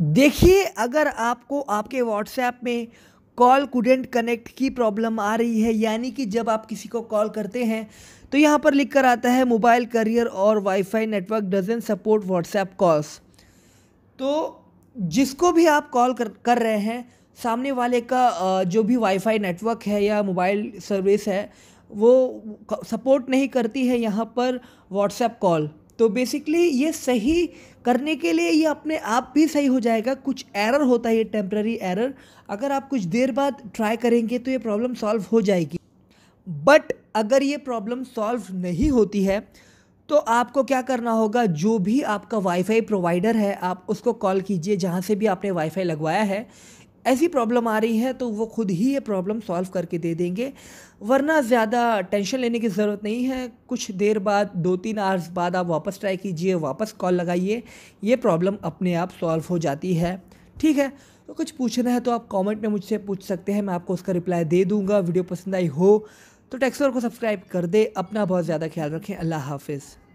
देखिए अगर आपको आपके व्हाट्सएप में कॉल कूडेंट कनेक्ट की प्रॉब्लम आ रही है यानी कि जब आप किसी को कॉल करते हैं तो यहाँ पर लिख कर आता है मोबाइल करियर और WiFi network doesn't support WhatsApp calls तो जिसको भी आप कॉल कर कर रहे हैं सामने वाले का जो भी वाईफाई नेटवर्क है या मोबाइल सर्विस है वो सपोर्ट नहीं करती है यहाँ पर व्हाट्सएप कॉल तो बेसिकली ये सही करने के लिए ये अपने आप भी सही हो जाएगा कुछ एरर होता है ये टेम्प्ररी एरर अगर आप कुछ देर बाद ट्राई करेंगे तो ये प्रॉब्लम सॉल्व हो जाएगी बट अगर ये प्रॉब्लम सॉल्व नहीं होती है तो आपको क्या करना होगा जो भी आपका वाईफाई प्रोवाइडर है आप उसको कॉल कीजिए जहाँ से भी आपने वाईफाई लगवाया है ऐसी प्रॉब्लम आ रही है तो वो खुद ही ये प्रॉब्लम सॉल्व करके दे देंगे वरना ज़्यादा टेंशन लेने की ज़रूरत नहीं है कुछ देर बाद दो तीन आवर्स बाद आप वापस ट्राई कीजिए वापस कॉल लगाइए ये प्रॉब्लम अपने आप सॉल्व हो जाती है ठीक है तो कुछ पूछना है तो आप कमेंट में मुझसे पूछ सकते हैं मैं आपको उसका रिप्लाई दे दूंगा वीडियो पसंद आई हो तो टेक्सवर को सब्सक्राइब कर दे अपना बहुत ज़्यादा ख्याल रखें अल्लाह हाफिज़